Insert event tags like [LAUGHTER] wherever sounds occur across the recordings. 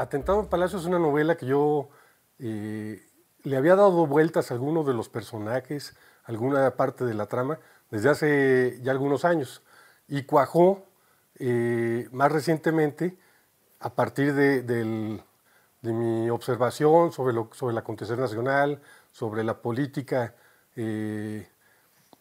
Atentado en Palacio es una novela que yo eh, le había dado vueltas a algunos de los personajes, alguna parte de la trama, desde hace ya algunos años. Y cuajó eh, más recientemente a partir de, mi observación sobre, lo, sobre el acontecer nacional, sobre la política eh,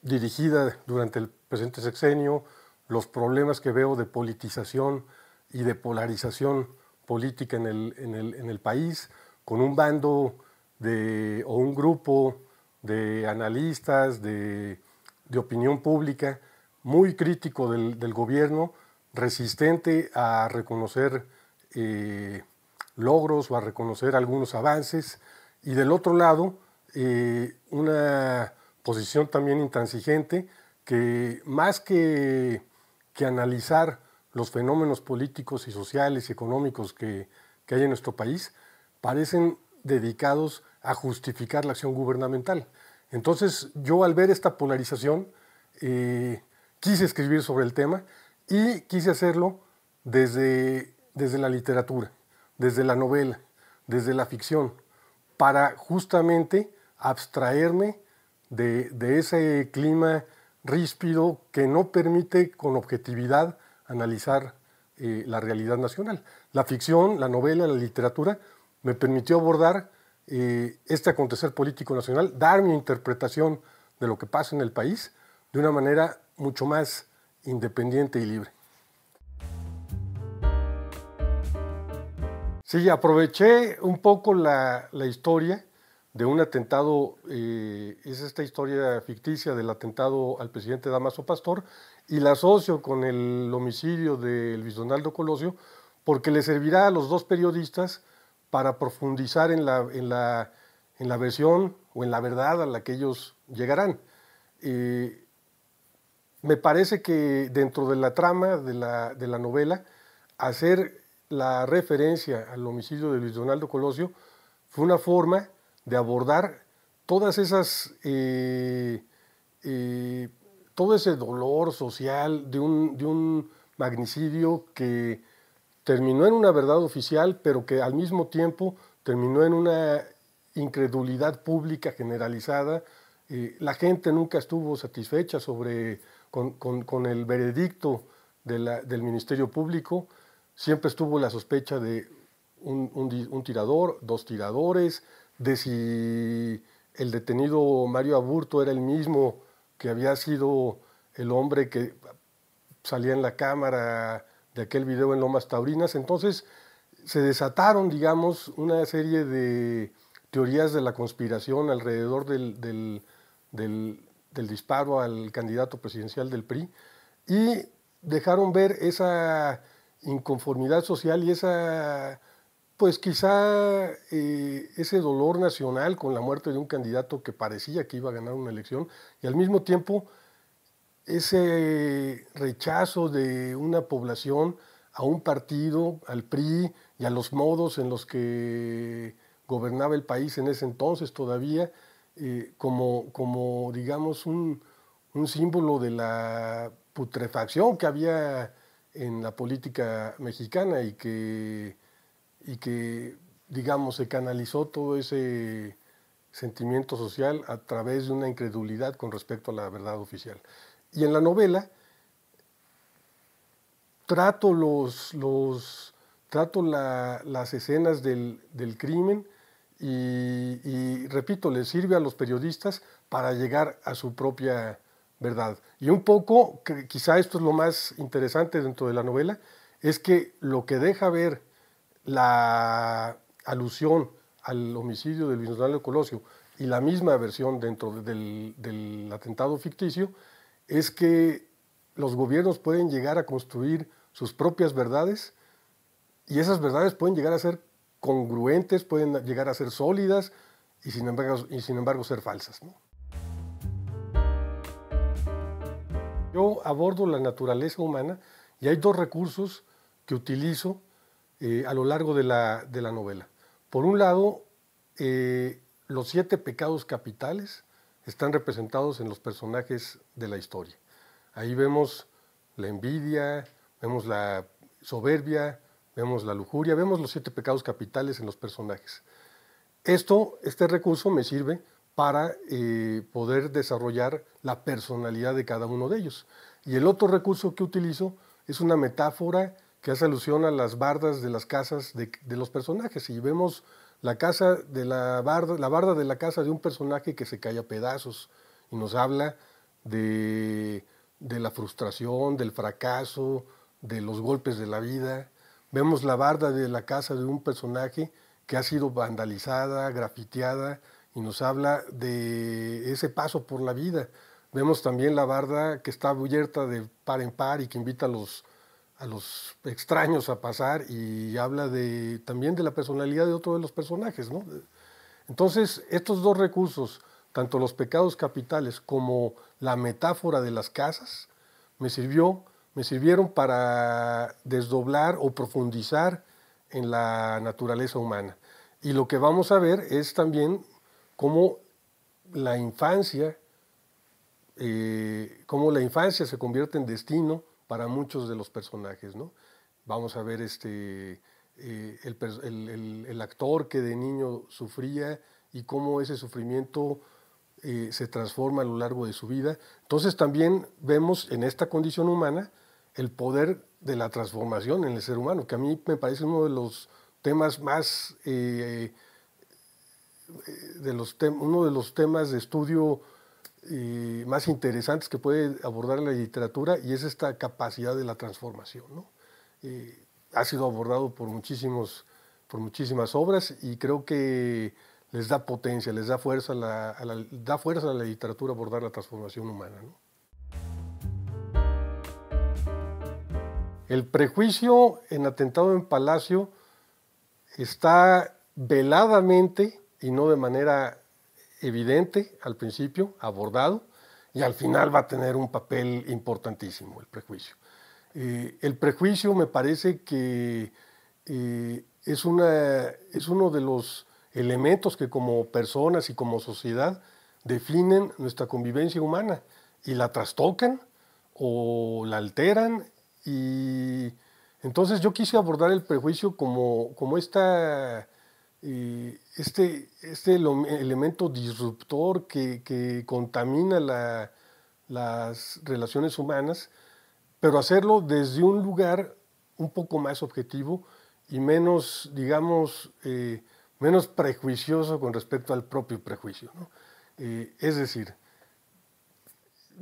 dirigida durante el presente sexenio, los problemas que veo de politización y de polarización política en el, en el, país, con un bando de, o un grupo de analistas, de, opinión pública, muy crítico del, gobierno, resistente a reconocer eh, logros o a reconocer algunos avances, y del otro lado, eh, una posición también intransigente que más que, que analizar los fenómenos políticos y sociales y económicos que, hay en nuestro país parecen dedicados a justificar la acción gubernamental. Entonces yo al ver esta polarización eh, quise escribir sobre el tema y quise hacerlo desde, desde la literatura, desde la novela, desde la ficción, para justamente abstraerme de, de ese clima ríspido que no permite con objetividad analizar eh, la realidad nacional. La ficción, la novela, la literatura me permitió abordar eh, este acontecer político nacional, dar mi interpretación de lo que pasa en el país de una manera mucho más independiente y libre. Sí, aproveché un poco la, historia de un atentado, eh, es esta historia ficticia del atentado al presidente Damaso Pastor, y la asocio con el homicidio de Luis Donaldo Colosio porque le servirá a los dos periodistas para profundizar en la, en la, versión o en la verdad a la que ellos llegarán. Eh, me parece que dentro de la trama de la, novela, hacer la referencia al homicidio de Luis Donaldo Colosio fue una forma de abordar todas esas eh, eh, todo ese dolor social de un, de un magnicidio que terminó en una verdad oficial, pero que al mismo tiempo terminó en una incredulidad pública generalizada. Eh, la gente nunca estuvo satisfecha sobre, con, el veredicto del Ministerio Público. Siempre estuvo la sospecha de un, un tirador, dos tiradores, de si el detenido Mario Aburto era el mismo que había sido el hombre que salía en la cámara de aquel video en Lomas Taurinas. Entonces se desataron, digamos, una serie de teorías de la conspiración alrededor del, disparo al candidato presidencial del PRI y dejaron ver esa inconformidad social y esa pues quizá eh, ese dolor nacional con la muerte de un candidato que parecía que iba a ganar una elección y al mismo tiempo ese rechazo de una población a un partido, al PRI y a los modos en los que gobernaba el país en ese entonces todavía, eh, como, como, digamos un, un símbolo de la putrefacción que había en la política mexicana y que y que, digamos, se canalizó todo ese sentimiento social a través de una incredulidad con respecto a la verdad oficial. Y en la novela trato, los, los, trato las escenas del, crimen y, repito, le sirve a los periodistas para llegar a su propia verdad. Y un poco, que quizá esto es lo más interesante dentro de la novela, es que lo que deja ver la alusión al homicidio del Bicentenario Colosio y la misma versión dentro del, atentado ficticio es que los gobiernos pueden llegar a construir sus propias verdades y esas verdades pueden llegar a ser congruentes, pueden llegar a ser sólidas y sin embargo, y sin embargo ser falsas. Yo abordo la naturaleza humana y hay dos recursos que utilizo eh, a lo largo de la, novela. Por un lado, eh, los siete pecados capitales están representados en los personajes de la historia. Ahí vemos la envidia, vemos la soberbia, vemos la lujuria, vemos los siete pecados capitales en los personajes. Esto, este recurso me sirve para eh, poder desarrollar la personalidad de cada uno de ellos. Y el otro recurso que utilizo es una metáfora que hace alusión a las bardas de las casas de, los personajes. Y vemos la casa de la barda, la barda de la casa de un personaje que se cae a pedazos y nos habla de, de la frustración, del fracaso, de los golpes de la vida. Vemos la barda de la casa de un personaje que ha sido vandalizada, grafiteada, y nos habla de ese paso por la vida. Vemos también la barda que está abierta de par en par y que invita a los a los extraños a pasar y habla también de la personalidad de otro de los personajes. Entonces, estos dos recursos, tanto los pecados capitales como la metáfora de las casas, me, sirvió, me sirvieron para desdoblar o profundizar en la naturaleza humana. Y lo que vamos a ver es también cómo la infancia, eh, cómo la infancia se convierte en destino, para muchos de los personajes, ¿no? Vamos a ver este, eh, el, actor que de niño sufría y cómo ese sufrimiento eh, se transforma a lo largo de su vida. Entonces también vemos en esta condición humana el poder de la transformación en el ser humano, que a mí me parece uno de los temas más, eh, de los uno de los temas de estudio más interesantes que puede abordar la literatura y es esta capacidad de la transformación. ha sido abordado por, muchísimos, por muchísimas obras y creo que les da potencia, les da fuerza a la, fuerza a la literatura abordar la transformación humana. El prejuicio en Atentado en Palacio está veladamente y no de manera evidente al principio, abordado, y al final va a tener un papel importantísimo el prejuicio. Eh, el prejuicio me parece que eh, es, una, es uno de los elementos que como personas y como sociedad definen nuestra convivencia humana y la trastocan o la alteran y entonces yo quise abordar el prejuicio como, como esta eh, este, este elemento disruptor que, contamina las relaciones humanas, pero hacerlo desde un lugar un poco más objetivo y menos, digamos, eh, menos prejuicioso con respecto al propio prejuicio. Eh, es decir,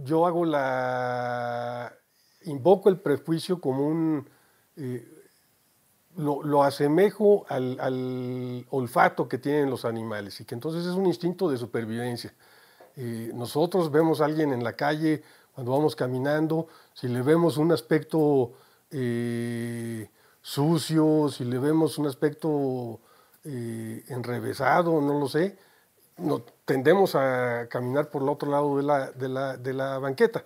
yo hago la. invoco el prejuicio como un, lo, lo asemejo al, olfato que tienen los animales y que entonces es un instinto de supervivencia. Eh, nosotros vemos a alguien en la calle cuando vamos caminando, si le vemos un aspecto eh, sucio, si le vemos un aspecto eh, enrevesado, no lo sé, no, tendemos a caminar por el otro lado de de la, de la banqueta.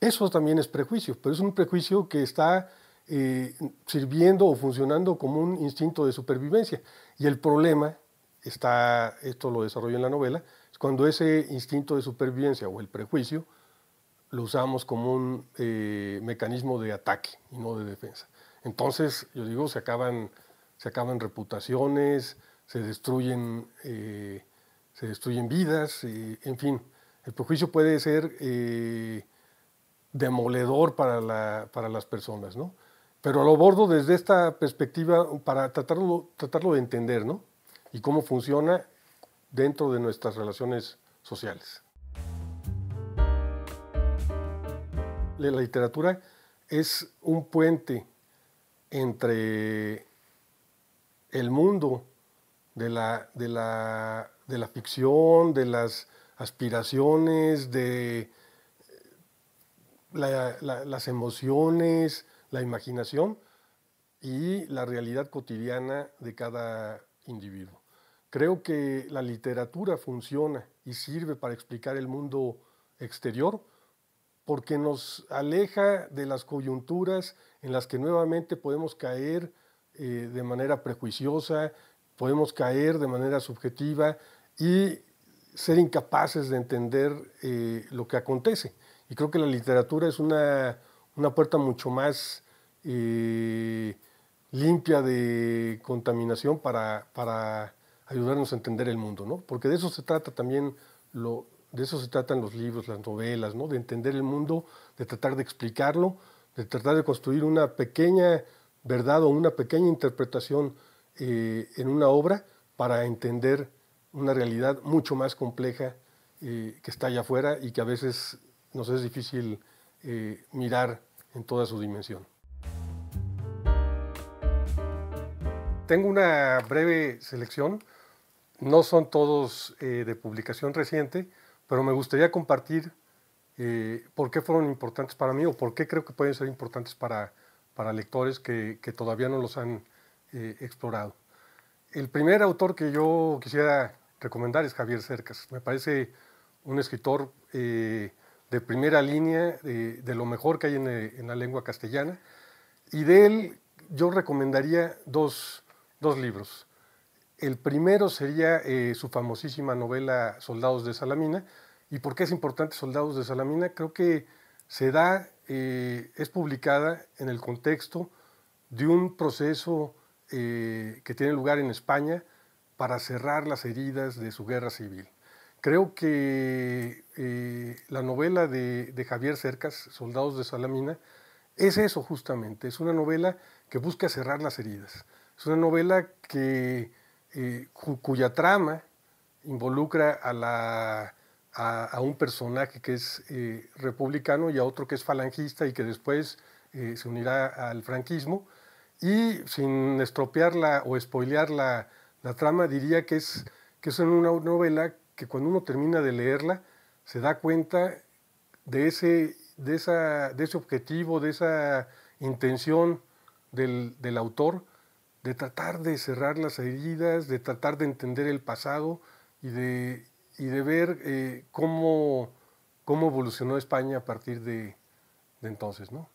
Eso también es prejuicio, pero es un prejuicio que está eh, sirviendo o funcionando como un instinto de supervivencia. Y el problema está, esto lo desarrollo en la novela, es cuando ese instinto de supervivencia o el prejuicio lo usamos como un eh, mecanismo de ataque y no de defensa. Entonces, yo digo, se acaban, se acaban reputaciones, se destruyen, eh, se destruyen vidas, en fin. El prejuicio puede ser demoledor para, para las personas, ¿no? pero a lo bordo, desde esta perspectiva para tratarlo, de entender, Y cómo funciona dentro de nuestras relaciones sociales. La literatura es un puente entre el mundo de la, ficción, de las aspiraciones, de eh, las emociones, la imaginación y la realidad cotidiana de cada individuo. Creo que la literatura funciona y sirve para explicar el mundo exterior porque nos aleja de las coyunturas en las que nuevamente podemos caer eh, de manera prejuiciosa, podemos caer de manera subjetiva y ser incapaces de entender eh, lo que acontece. Y creo que la literatura es una, una puerta mucho más eh, limpia de contaminación para, ayudarnos a entender el mundo, Porque de eso se trata también, lo, de eso se tratan los libros, las novelas, De entender el mundo, de tratar de explicarlo, de tratar de construir una pequeña verdad o una pequeña interpretación eh, en una obra para entender una realidad mucho más compleja eh, que está allá afuera y que a veces nos es difícil mirar en toda su dimensión. tengo una breve selección. No son todos eh, de publicación reciente, pero me gustaría compartir eh, por qué fueron importantes para mí o por qué creo que pueden ser importantes para, para lectores que, todavía no los han eh, explorado. El primer autor que yo quisiera recomendar es Javier Cercas. Me parece un escritor de primera línea, de lo mejor que hay en, en, la lengua castellana. Y de él yo recomendaría dos Dos libros. El primero sería eh, su famosísima novela Soldados de Salamina. ¿Y por qué es importante Soldados de Salamina? Creo que se da, eh, es publicada en el contexto de un proceso eh, que tiene lugar en España para cerrar las heridas de su guerra civil. Creo que la novela de, de, Javier Cercas, Soldados de Salamina, es eso justamente, es una novela que busca cerrar las heridas. Es una novela que, eh, cuya trama involucra a, un personaje que es eh, republicano y a otro que es falangista y que después eh, se unirá al franquismo. Y sin estropearla o spoilear la, trama, diría que es, que es una novela que cuando uno termina de leerla se da cuenta de ese, objetivo, de esa intención del autor de tratar de cerrar las heridas, de tratar de entender el pasado y de, y de ver eh, cómo, cómo, evolucionó España a partir de, entonces. ¿no?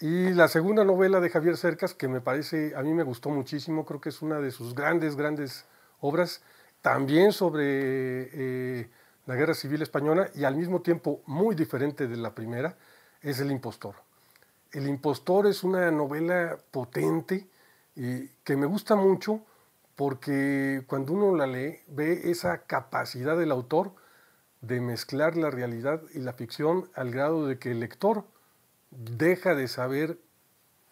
Y la segunda novela de Javier Cercas, que me parece, a mí me gustó muchísimo, creo que es una de sus grandes, grandes obras, también sobre eh, la Guerra Civil Española y al mismo tiempo muy diferente de la primera, es El Impostor. El Impostor es una novela potente eh, que me gusta mucho porque cuando uno la lee ve esa capacidad del autor de mezclar la realidad y la ficción al grado de que el lector deja de saber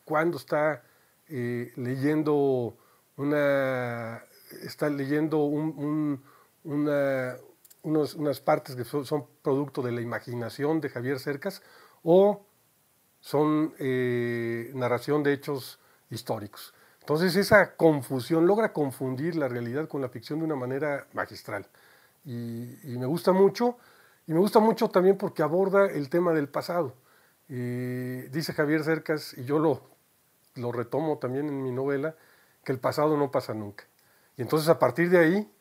cuándo está eh, leyendo una está leyendo unas partes que son, producto de la imaginación de Javier Cercas o son eh, narración de hechos históricos. Entonces esa confusión logra confundir la realidad con la ficción de una manera magistral. Y, me gusta mucho, y me gusta mucho también porque aborda el tema del pasado. y eh, dice Javier Cercas, y yo lo, lo retomo también en mi novela, que el pasado no pasa nunca. Y entonces a partir de ahí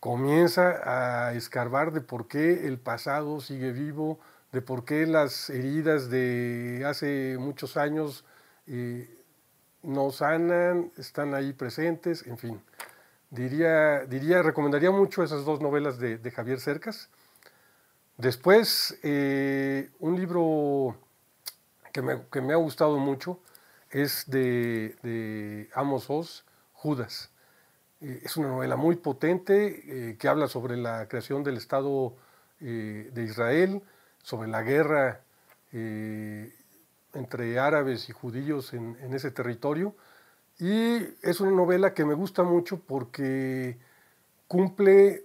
comienza a escarbar de por qué el pasado sigue vivo, de por qué las heridas de hace muchos años eh, no sanan, están ahí presentes, en fin. Diría, diría recomendaría mucho esas dos novelas de, Javier Cercas. Después, eh, un libro que me, ha gustado mucho es de, Amos Oz, Judas. Eh, es una novela muy potente eh, que habla sobre la creación del Estado de Israel, sobre la guerra entre árabes y judíos en, ese territorio. Y es una novela que me gusta mucho porque cumple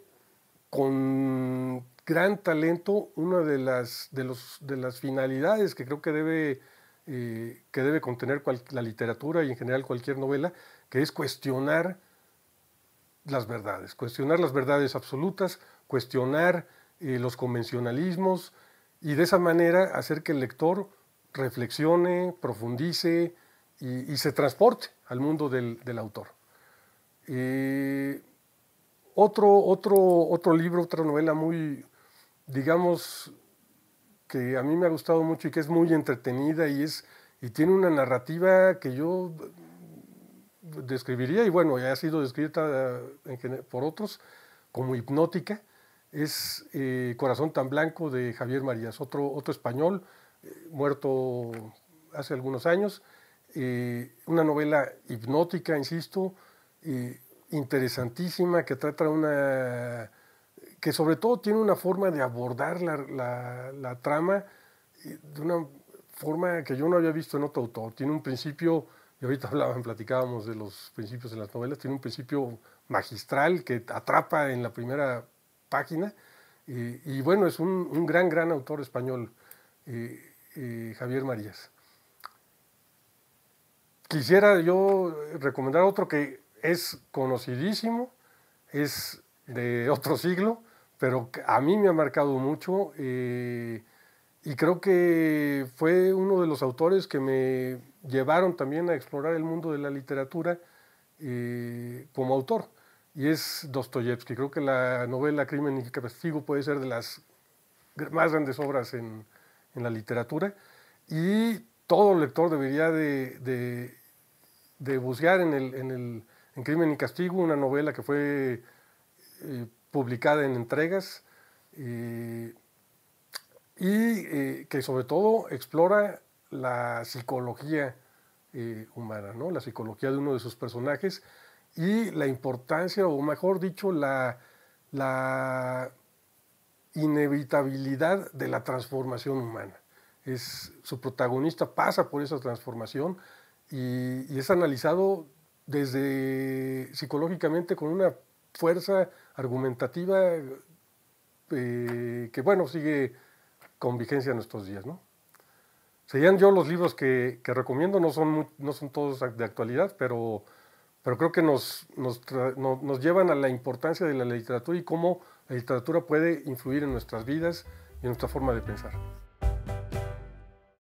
con gran talento una de las, de los, de las finalidades que creo que debe, eh, que debe contener la literatura y en general cualquier novela, que es cuestionar las verdades, cuestionar las verdades absolutas, cuestionar eh, los convencionalismos y de esa manera hacer que el lector reflexione, profundice y, se transporte al mundo del, autor. Eh, otro, otro, otro libro, otra novela muy, digamos, que a mí me ha gustado mucho y que es muy entretenida y, es, y tiene una narrativa que yo describiría, y bueno, ya ha sido descrita eh, por otros, como hipnótica, es eh, Corazón tan Blanco de Javier Marías, otro, otro español muerto hace algunos años. Eh, una novela hipnótica, insisto, eh, interesantísima, que trata una. que sobre todo tiene una forma de abordar la, trama eh, de una forma que yo no había visto en otro autor. Tiene un principio, y ahorita [LAUGHS] hablábamos, platicábamos de los principios de las novelas, tiene un principio magistral que atrapa en la primera página. y bueno, es un, gran, gran autor español. Javier Marías. Quisiera yo recomendar otro que es conocidísimo, es de otro siglo, pero a mí me ha marcado mucho eh, y creo que fue uno de los autores que me llevaron también a explorar el mundo de la literatura eh, como autor, y es Dostoyevsky. Creo que la novela Crimen y Castigo puede ser de las más grandes obras en, en la literatura y todo lector debería de, de, buscar en, el, Crimen y Castigo una novela que fue eh, publicada en entregas eh, y eh, que sobre todo explora la psicología humana, la psicología de uno de sus personajes y la importancia, o mejor dicho, la, la inevitabilidad de la transformación humana. Es, su protagonista pasa por esa transformación y, es analizado desde psicológicamente con una fuerza argumentativa eh, que, bueno, sigue con vigencia en nuestros días, ¿no? Serían yo los libros que, recomiendo, no son, no son todos de actualidad, pero, pero creo que nos, nos llevan a la importancia de la literatura y cómo la literatura puede influir en nuestras vidas y en nuestra forma de pensar.